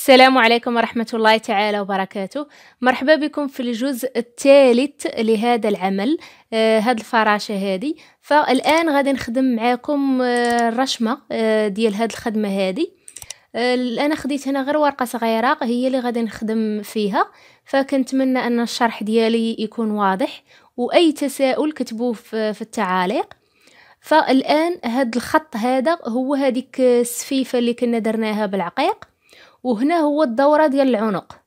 السلام عليكم ورحمة الله تعالى وبركاته مرحبا بكم في الجزء الثالث لهذا العمل آه هاد الفراشة هادي فالآن غادي نخدم معاكم آه الرشمة آه ديال هاد الخدمة هادي آه أنا خديت هنا غير ورقة صغيرة هي اللي غادي نخدم فيها فكنتمنى أن الشرح ديالي يكون واضح وأي تساؤل كتبوه في التعاليق فالآن هاد الخط هذا هو هاديك السفيفة اللي كنا درناها بالعقيق وهنا هو الدوره ديال العنق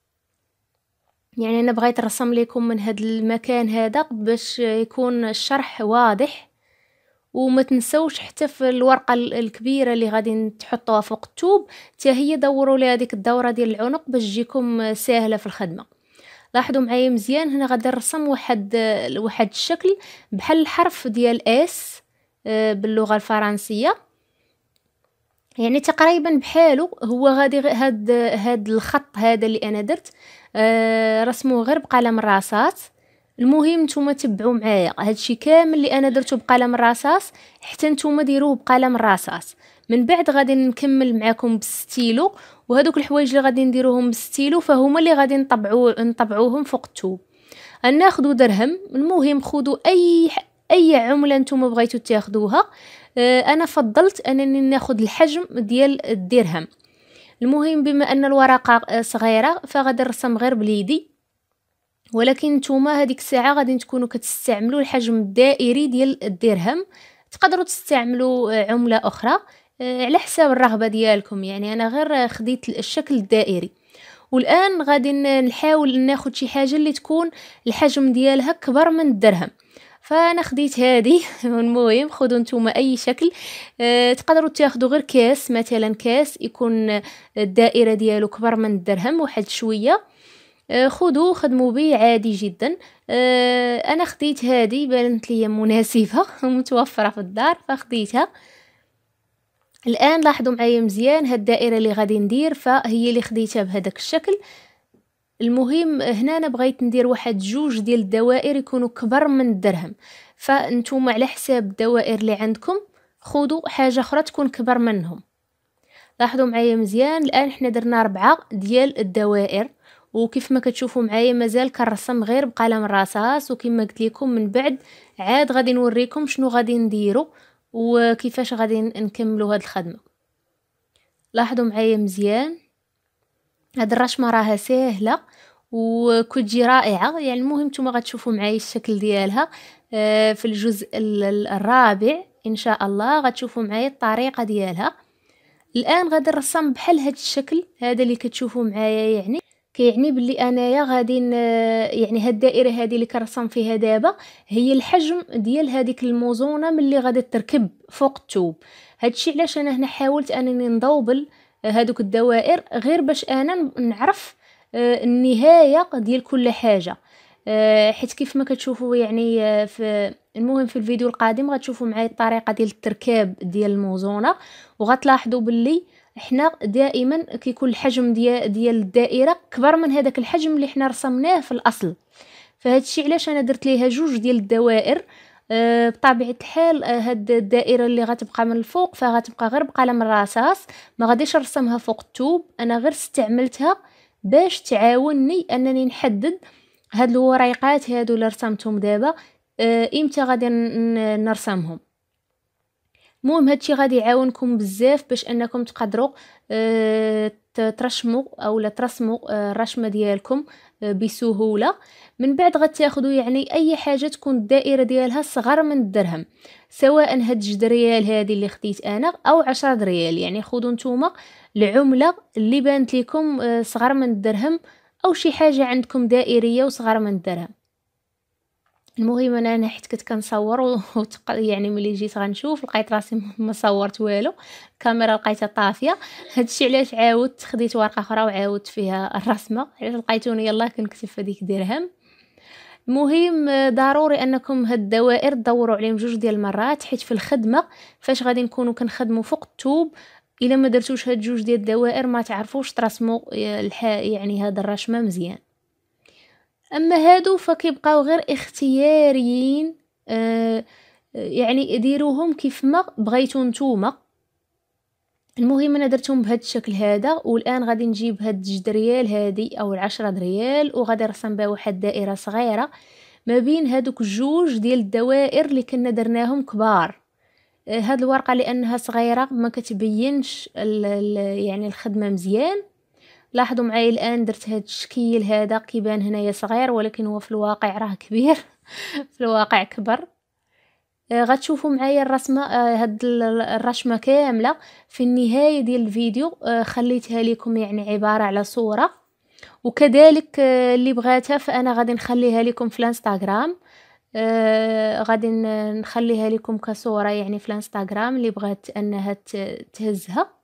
يعني انا بغيت نرسم لكم من هذا المكان هذا باش يكون الشرح واضح وما تنسوش حتى في الورقه الكبيره اللي غادي تحطوها فوق التوب حتى هي دوروا لي هذيك الدوره ديال العنق باش تجيكم ساهله في الخدمه لاحظوا معايا مزيان هنا غادي نرسم واحد واحد الشكل بحال الحرف ديال اس آه، باللغه الفرنسيه يعني تقريبا بحالو هو غادي هاد هاد الخط هذا اللي انا درت آه رسموه غير بقلم الرصاص المهم نتوما تبعوا معايا هادشي كامل اللي انا درته بقلم الرصاص حتى نتوما ديروه بقلم الرصاص من بعد غادي نكمل معاكم بالستيلو وهذوك الحوايج اللي غادي نديروهم بالستيلو فهما اللي غادي نطبعو نطبعوهم فوق الثوب ناخذ درهم المهم خذوا اي اي عمله نتوما بغيتو تاخذوها آه، انا فضلت انني ناخذ الحجم ديال الدرهم المهم بما ان الورقه آه، صغيره فغادي نرسم غير باليدي ولكن نتوما هذيك الساعه غادي تكونوا كتستعملوا الحجم الدائري ديال الدرهم تقدروا تستعملوا آه، عمله اخرى على حساب الرغبه ديالكم يعني انا غير خديت الشكل الدائري والان غادي نحاول ناخد شي حاجه اللي تكون الحجم ديالها كبر من الدرهم فانا خديت هذه المهم خذوا نتوما اي شكل أه تقدروا تاخذوا غير كاس مثلا كاس يكون الدائره ديالو كبر من الدرهم واحد شويه آه، خدو خذوا خدموا به عادي جدا أه انا خديت هذه بانت لي مناسبه ومتوفره في الدار فخديتها الان لاحظوا معايا مزيان هاد الدائره اللي غادي ندير فهي اللي خديتها بهذاك الشكل المهم هنا انا بغيت ندير واحد جوج ديال الدوائر يكونوا كبر من الدرهم فانتم على حساب الدوائر اللي عندكم خذوا حاجه اخرى تكون كبر منهم لاحظوا معايا مزيان الان حنا درنا ربعة ديال الدوائر وكيف ما كتشوفوا معايا مازال كنرسم غير بقلم الرصاص وكما قلت لكم من بعد عاد غادي نوريكم شنو غادي نديرو وكيفاش غادي نكملوا هاد الخدمه لاحظوا معايا مزيان هاد الرشمه راها ساهله وكتجي رائعه يعني المهم نتوما غتشوفوا معايا الشكل ديالها آه، في الجزء الرابع ان شاء الله غتشوفوا معايا الطريقه ديالها الان غادي نرسم بحال هاد الشكل هذا اللي كتشوفوا معايا يعني كيعني باللي انايا غادي يعني هاد الدائره هذه اللي كنرسم فيها دابا هي الحجم ديال هذيك الموزونه ملي غادي تركب فوق الثوب هادشي علاش انا هنا حاولت انني نضوبل هادوك الدوائر غير باش انا نعرف آه، النهايه ديال كل حاجه آه، حيت كيف ما كتشوفوا يعني آه، في المهم في الفيديو القادم غتشوفوا معايا الطريقه ديال التركاب ديال الموزونه وغتلاحظوا باللي احنا دائما كيكون الحجم ديال ديال الدائره كبر من هذاك الحجم اللي احنا رسمناه في الاصل فهادشي علاش انا درت ليها جوج ديال الدوائر آه، بطبيعه الحال آه، هاد الدائره اللي غتبقى من الفوق فغتبقى غير بقلم الرصاص ما غاديش نرسمها فوق الثوب انا غير استعملتها باش تعاونني انني نحدد هاد الوريقات هادو اللي رسمتهم دابا آه، امتى غادي نرسمهم المهم هادشي غادي يعاونكم بزاف باش انكم تقدروا ترشمو او ترسمو آه، الرشمه ديالكم آه، بسهوله من بعد غتاخذوا يعني اي حاجه تكون الدائره ديالها صغر من الدرهم سواء هاد الجدريال هذه اللي خديت انا او عشرة ريال يعني خذوا نتوما العمله اللي بانت لكم آه، صغر من الدرهم او شي حاجه عندكم دائريه وصغر من الدرهم المهم انا انا حيت كنت كنصور و... يعني ملي جيت غنشوف لقيت راسي ما صورت والو الكاميرا لقيتها طافيه هادشي علاش عاودت خديت ورقه اخرى وعاودت فيها الرسمه علاش لقيتوني يلاه كنكتب في هذيك درهم المهم ضروري انكم هاد الدوائر دوروا عليهم جوج ديال المرات حيت في الخدمه فاش غادي نكونوا كنخدموا فوق التوب الا ما درتوش هاد جوج ديال الدوائر ما تعرفوش ترسموا آه، يعني هاد الرشمه مزيان اما هادو فكيبقاو غير اختياريين آه, آه، يعني ديروهم كيف ما بغيتو نتوما المهم انا درتهم بهذا الشكل هذا والان غادي نجيب هاد ريال هادي او العشرة دريال وغادي نرسم بها واحد دائره صغيره ما بين هادوك جوج ديال الدوائر اللي كنا درناهم كبار آه، هاد الورقه لانها صغيره ما كتبينش يعني الخدمه مزيان لاحظوا معايا الان درت هاد الشكل هذا كيبان هنايا صغير ولكن هو في الواقع راه كبير في الواقع كبر آه، غتشوفوا معايا الرسمه آه، هاد الرشمه كامله في النهايه ديال الفيديو آه، خليتها لكم يعني عباره على صوره وكذلك اللي بغاتها فانا غادي نخليها لكم في الانستغرام غادي نخليها لكم كصوره يعني في الانستغرام اللي بغات انها تهزها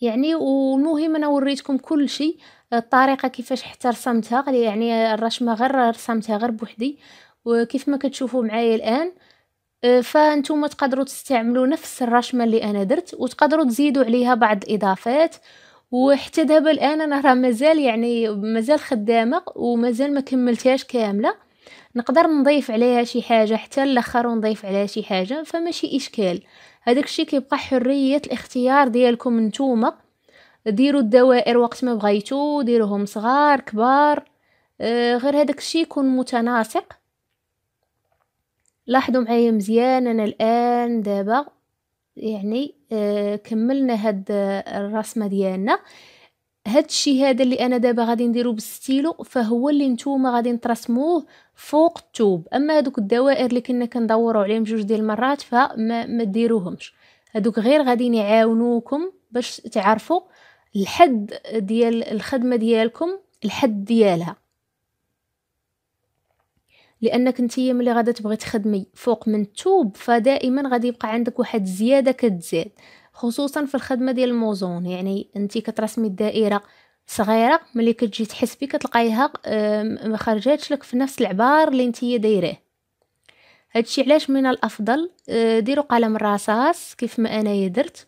يعني والمهم انا وريتكم كل شيء الطريقه كيفاش حتى رسمتها يعني الرسمه غير رسمتها غير بوحدي وكيف ما كتشوفوا معايا الان آه، فانتم تقدروا تستعملوا نفس الرسمه اللي انا درت وتقدروا تزيدوا عليها بعض الاضافات وحتى دابا الان انا راه مازال يعني مازال خدامه ومازال ما كملتهاش كامله نقدر نضيف عليها شي حاجه حتى الاخر ونضيف عليها شي حاجه فماشي اشكال هذاك الشيء كيبقى حريه الاختيار ديالكم نتوما ديروا الدوائر وقت ما بغيتو ديروهم صغار كبار آه غير هذاك الشيء يكون متناسق لاحظوا معايا مزيان انا الان دابا يعني آه كملنا هاد الرسمه ديالنا هاد الشيء هذا اللي انا دابا غادي نديرو بالستيلو فهو اللي نتوما غادي نترسموه فوق التوب اما هذوك الدوائر اللي كنا كندورو عليهم جوج ديال المرات فما ما ديروهمش هذوك غير غادي يعاونوكم باش تعرفوا الحد ديال الخدمه ديالكم الحد ديالها لانك انت ملي غادا تبغي تخدمي فوق من التوب فدائما غادي يبقى عندك واحد زيادة كتزاد خصوصا في الخدمه ديال الموزون يعني انت كترسمي الدائره صغيره ملي كتجي تحسبي كتلقايها ما خرجاتش لك في نفس العبار اللي انت دايراه هادشي علاش من الافضل آه، ديروا قلم الرصاص كيف ما انا درت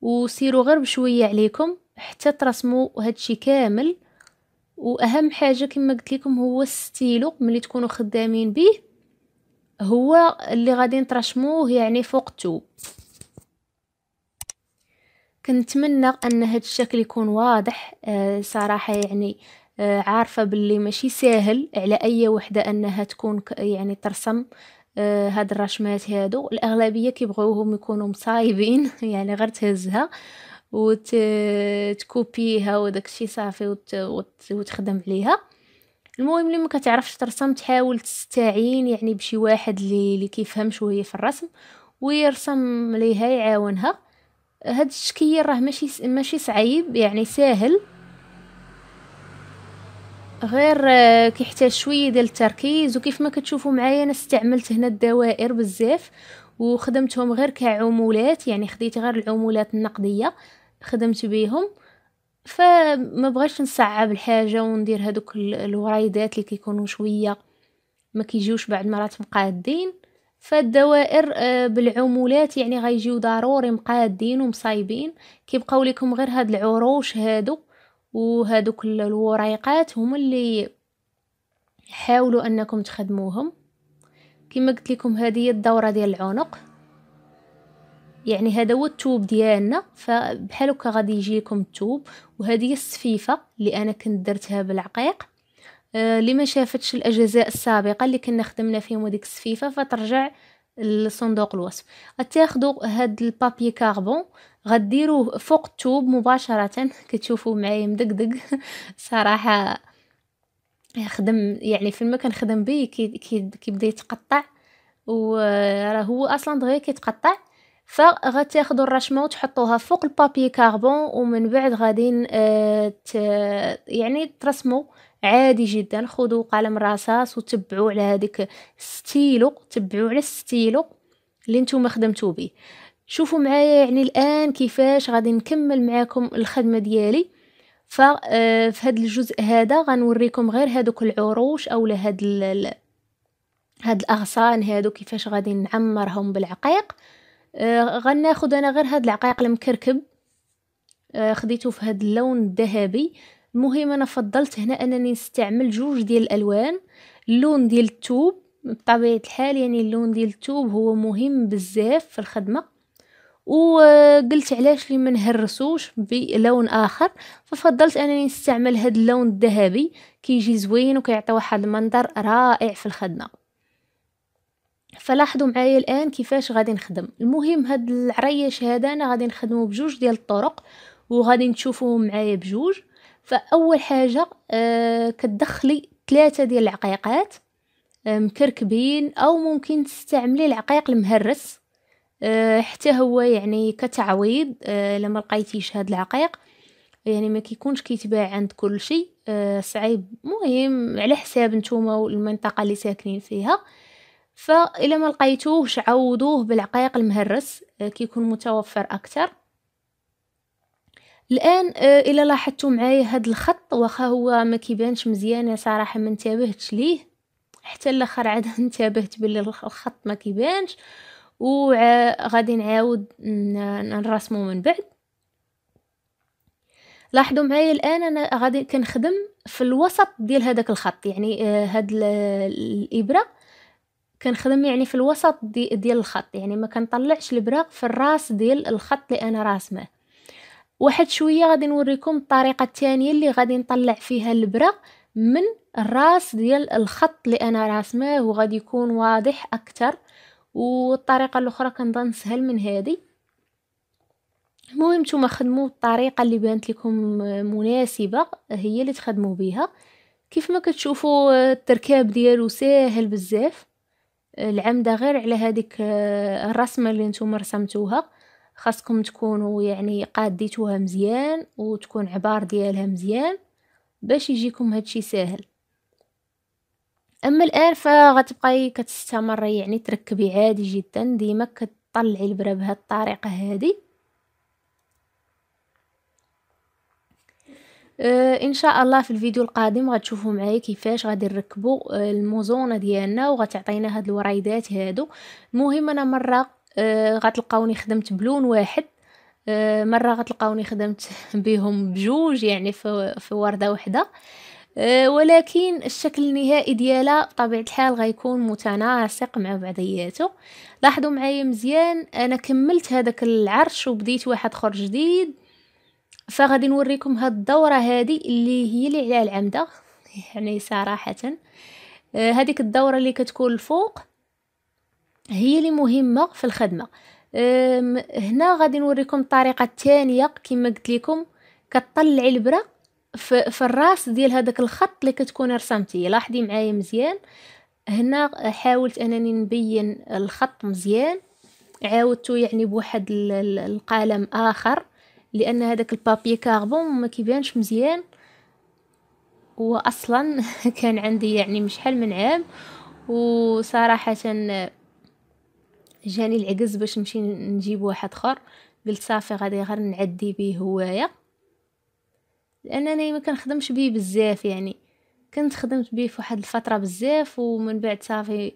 وسيروا غير بشويه عليكم حتى ترسموا هادشي كامل واهم حاجه كما قلت لكم هو الستيلو ملي تكونوا خدامين به هو اللي غادي نترشموه يعني فوق التوب كنتمنى ان هاد الشكل يكون واضح آه، صراحه يعني آه، عارفه باللي ماشي ساهل على اي وحده انها تكون يعني ترسم آه، هاد الرشمات هادو الاغلبيه كيبغيوهم يكونوا مصايبين يعني غير تهزها وتكوبيها الشيء صافي وتخدم عليها المهم اللي ما كتعرفش ترسم تحاول تستعين يعني بشي واحد اللي كيفهم شويه في الرسم ويرسم ليها يعاونها هاد الشكية راه ماشي ماشي صعيب يعني ساهل غير آه، كيحتاج شويه ديال التركيز وكيف ما كتشوفوا معايا انا استعملت هنا الدوائر بزاف وخدمتهم غير كعمولات يعني خديت غير العمولات النقديه خدمت بيهم فما بغاش نصعب الحاجه وندير هذوك الوريدات اللي كيكونوا شويه ما كيجيوش بعد مرات مقادين فالدوائر آه، بالعمولات يعني غيجيو ضروري مقادين ومصايبين كيبقاو لكم غير هاد العروش هادو وهادوك الوريقات هما اللي حاولوا انكم تخدموهم كما قلت لكم هذه هي الدوره ديال العنق يعني هذا هو التوب ديالنا فبحال هكا غادي يجي لكم التوب وهذه هي السفيفه اللي انا كنت درتها بالعقيق آه، لما شافتش الاجزاء السابقه اللي كنا خدمنا فيهم هذيك السفيفه فترجع لصندوق الوصف غتاخدوا هاد البابي كاربون غديروه فوق التوب مباشره كتشوفوا معايا مدقدق صراحه يخدم يعني في كنخدم خدم به كيبدا يتقطع وراه آه، هو اصلا دغيا كيتقطع فغتاخذوا الرشمه وتحطوها فوق البابي كاربون ومن بعد غادي آه، يعني ترسموا عادي جدا خذوا قلم رصاص وتبعوا على هذيك ستيلو تبعوا على الستيلو اللي نتوما خدمتو به شوفوا معايا يعني الان كيفاش غادي نكمل معاكم الخدمه ديالي ف آه، في هذا الجزء هذا غنوريكم غير هادوك العروش اولا هاد هاد الاغصان هادو كيفاش غادي نعمرهم بالعقيق آه غناخد انا غير هاد العقيق المكركب آه، خديته في هاد اللون الذهبي المهم انا فضلت هنا انني نستعمل جوج ديال الالوان اللون ديال التوب بطبيعه الحال يعني اللون ديال التوب هو مهم بزاف في الخدمه وقلت علاش لي ما نهرسوش بلون اخر ففضلت انني نستعمل هاد اللون الذهبي كيجي زوين وكيعطي واحد المنظر رائع في الخدمه فلاحظوا معايا الان كيفاش غادي نخدم المهم هاد العريش هذا انا غادي نخدمه بجوج ديال الطرق وغادي نشوفوه معايا بجوج فاول حاجه آه، كتدخلي ثلاثه ديال العقيقات آه، مكركبين او ممكن تستعملي العقيق المهرس آه، حتى هو يعني كتعويض لما لقيتيش هاد العقيق يعني ما كيكونش كيتباع عند كل شيء صعيب مهم على حساب نتوما والمنطقه اللي ساكنين فيها فإلا ما لقيتوهش عوضوه بالعقيق المهرس كيكون متوفر اكثر الان آه، الا لاحظتوا معايا هاد الخط واخا هو ما كيبانش مزيان صراحه ما انتبهتش ليه حتى الاخر عاد انتبهت باللي الخط ما كيبانش وغادي آه، نعاود نرسمه من بعد لاحظوا معايا الان انا غادي كنخدم في الوسط ديال هذاك الخط يعني آه، هاد الابره كنخدم يعني في الوسط ديال الخط يعني ما كنطلعش البراق في الراس ديال الخط اللي انا راسمه واحد شويه غادي نوريكم الطريقه الثانيه اللي غادي نطلع فيها البره من الراس ديال الخط اللي انا راسمه وغادي يكون واضح اكثر والطريقه الاخرى كنظن سهل من هذه المهم نتوما خدموا الطريقه اللي بانت لكم مناسبه هي اللي تخدموا بها كيف ما كتشوفوا التركاب ديالو ساهل بزاف العمده غير على هذيك الرسمه اللي نتوما رسمتوها خاصكم تكونوا يعني قاديتوها مزيان وتكون عبار ديالها مزيان باش يجيكم هادشي ساهل اما الان فغتبقاي كتستمري يعني تركبي عادي جدا ديما كتطلعي البره بهاد الطريقه هذه آه، ان شاء الله في الفيديو القادم غتشوفوا معايا كيفاش غادي نركبوا آه، الموزونه ديالنا وغتعطينا هاد الوريدات هادو المهم انا مره آه، غتلقاوني خدمت بلون واحد آه، مره غتلقاوني خدمت بهم بجوج يعني في, ورده واحدة آه، ولكن الشكل النهائي ديالها بطبيعه الحال غيكون متناسق مع بعضياته لاحظوا معايا مزيان انا كملت هذاك العرش وبديت واحد اخر جديد فغادي نوريكم هاد الدوره هذه اللي هي اللي عليها العمده يعني صراحه هذيك الدوره اللي كتكون الفوق هي اللي مهمه في الخدمه هنا غادي نوريكم الطريقه الثانيه كما قلت لكم كطلعي البره في الراس ديال هذاك الخط اللي كتكون رسمتيه لاحظي معايا مزيان هنا حاولت انني نبين الخط مزيان عاودته يعني بواحد القلم اخر لان هذاك البابي كاربون ما كيبانش مزيان هو اصلا كان عندي يعني حل من عام وصراحه جاني العجز باش نمشي نجيب واحد اخر قلت صافي غادي غير نعدي بيه هوايا لانني ما كنخدمش بيه بزاف يعني كنت خدمت بيه في واحد الفتره بزاف ومن بعد صافي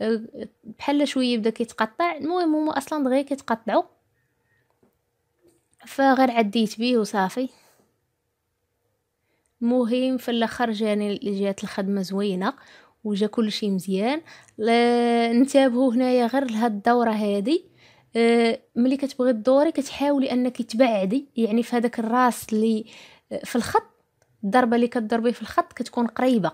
آه، بحال شويه بدا كيتقطع المهم هما اصلا دغيا كيتقطعوا فغير عديت بيه وصافي المهم في الاخر جاني جات الخدمه زوينه وجا كلشي مزيان نتابهوا هنايا غير لهاد الدوره هذه أه، ملي كتبغي الدوري كتحاولي انك تبعدي يعني في هذاك الراس اللي أه، في الخط الضربه اللي كتضربي في الخط كتكون قريبه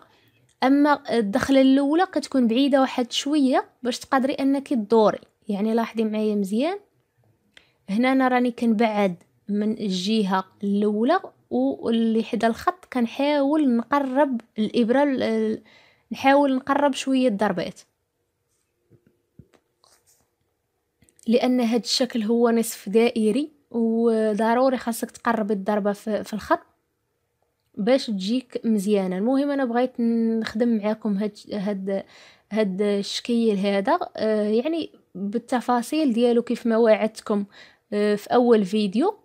اما الدخله الاولى كتكون بعيده واحد شويه باش تقدري انك تدوري يعني لاحظي معايا مزيان هنا انا راني كنبعد من الجهه الاولى واللي حدا الخط كنحاول نقرب الابره نحاول نقرب شوية الضربات لأن هاد الشكل هو نصف دائري وضروري خاصك تقرب الضربة في الخط باش تجيك مزيانة المهم أنا بغيت نخدم معاكم هاد, هاد, هاد الشكيل هذا آه، يعني بالتفاصيل ديالو كيف ما وعدتكم آه، في أول فيديو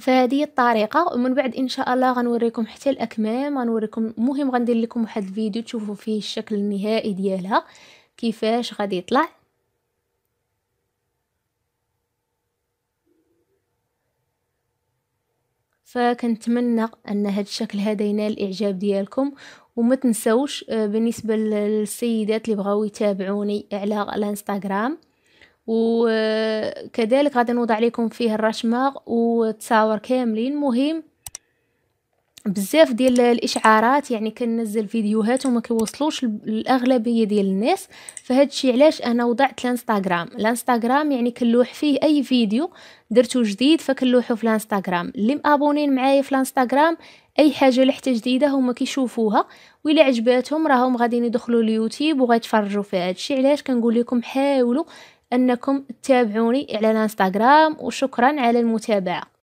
فهذه الطريقه ومن بعد ان شاء الله غنوريكم حتى الاكمام غنوريكم المهم غندير لكم واحد الفيديو تشوفوا فيه الشكل النهائي ديالها كيفاش غادي يطلع فكنتمنى ان هذا الشكل هذا ينال الاعجاب ديالكم وما تنسوش آه، بالنسبه للسيدات اللي بغاو يتابعوني على الانستغرام وكذلك غادي نوضع لكم فيه الرشماغ وتصاور كاملين مهم بزاف ديال الاشعارات يعني كننزل فيديوهات وما كيوصلوش الاغلبيه ديال الناس فهادشي الشيء علاش انا وضعت الانستغرام الانستغرام يعني كنلوح فيه اي فيديو درتو جديد فكنلوحو في الانستغرام اللي مابونين معايا في الانستغرام اي حاجه لحتى جديده هما كيشوفوها ولا عجباتهم راهم غاديين يدخلوا اليوتيوب وغيتفرجوا في هادشي علاش كنقول لكم حاولوا أنكم تتابعوني على الانستغرام وشكرا على المتابعة